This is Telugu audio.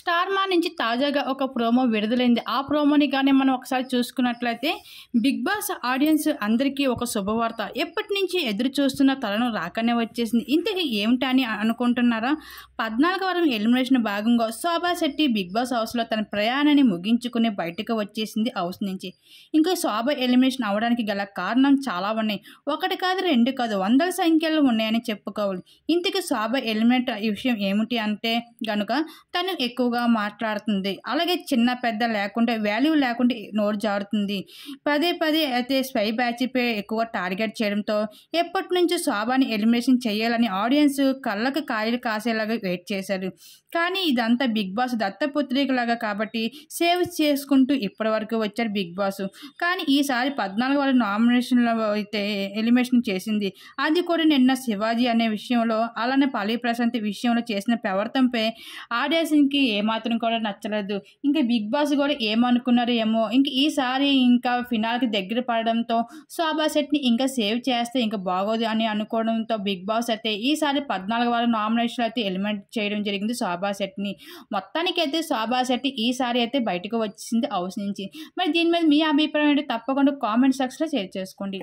స్టార్ మా నుంచి తాజాగా ఒక ప్రోమో విడుదలైంది ఆ ప్రోమోని కానీ మనం ఒకసారి చూసుకున్నట్లయితే బిగ్ బాస్ ఆడియన్స్ అందరికీ ఒక శుభవార్త ఎప్పటి నుంచి ఎదురు చూస్తున్న తలను రాకనే వచ్చేసింది ఇంతకీ ఏమిటా అని అనుకుంటున్నారా పద్నాలుగు వారం ఎలిమినేషన్ భాగంగా శోభా శెట్టి బిగ్ బాస్ హౌస్లో తన ప్రయాణాన్ని ముగించుకుని బయటకు వచ్చేసింది హౌస్ నుంచి ఇంకా శోభ ఎలిమినేషన్ అవడానికి గల కారణం చాలా ఉన్నాయి ఒకటి కాదు రెండు కాదు వందల సంఖ్యలు ఉన్నాయని చెప్పుకోవాలి ఇంతకీ శోభ ఎలిమినేట్ విషయం ఏమిటి అంటే గనుక తను ఎక్కువ ఎక్కువగా మాట్లాడుతుంది అలాగే చిన్న పెద్ద లేకుండా వాల్యూ లేకుండా నోరు జారుతుంది పదే పదే అయితే స్వై బ్యాచ్పై ఎక్కువ టార్గెట్ చేయడంతో ఎప్పటి నుంచి శోభాని ఎలిమినేషన్ చేయాలని ఆడియన్స్ కళ్ళకు కాయలు కాసేలాగా వెయిట్ చేశారు కానీ ఇదంతా బిగ్ బాస్ దత్తపుత్రికలాగా కాబట్టి సేవ్ చేసుకుంటూ ఇప్పటి వరకు వచ్చారు బిగ్ బాస్ కానీ ఈసారి పద్నాలుగు వాళ్ళ నామినేషన్లో అయితే ఎలిమినేషన్ చేసింది అది కూడా నిన్న శివాజీ అనే విషయంలో అలానే పాలి ప్రశాంతి విషయంలో చేసిన ప్రవర్తనపై ఆడియన్స్కి ఏ ఏమాత్రం కూడా నచ్చలేదు ఇంకా బిగ్ బాస్ కూడా ఏమనుకున్నారు ఏమో ఇంక ఈసారి ఇంకా ఫినాల్కి దగ్గర పడడంతో శోభా సెట్ని ఇంకా సేవ్ చేస్తే ఇంకా బాగోదు అని అనుకోవడంతో బిగ్ బాస్ అయితే ఈసారి పద్నాలుగు వారం నామినేషన్ అయితే ఎలిమెంట్ చేయడం జరిగింది శోభా సెట్ని అయితే శోభా సెట్ ఈసారి అయితే బయటకు వచ్చింది అవసరించి మరి దీని మీద మీ అభిప్రాయం ఏంటి తప్పకుండా కామెంట్ సెక్షన్లో షేర్ చేసుకోండి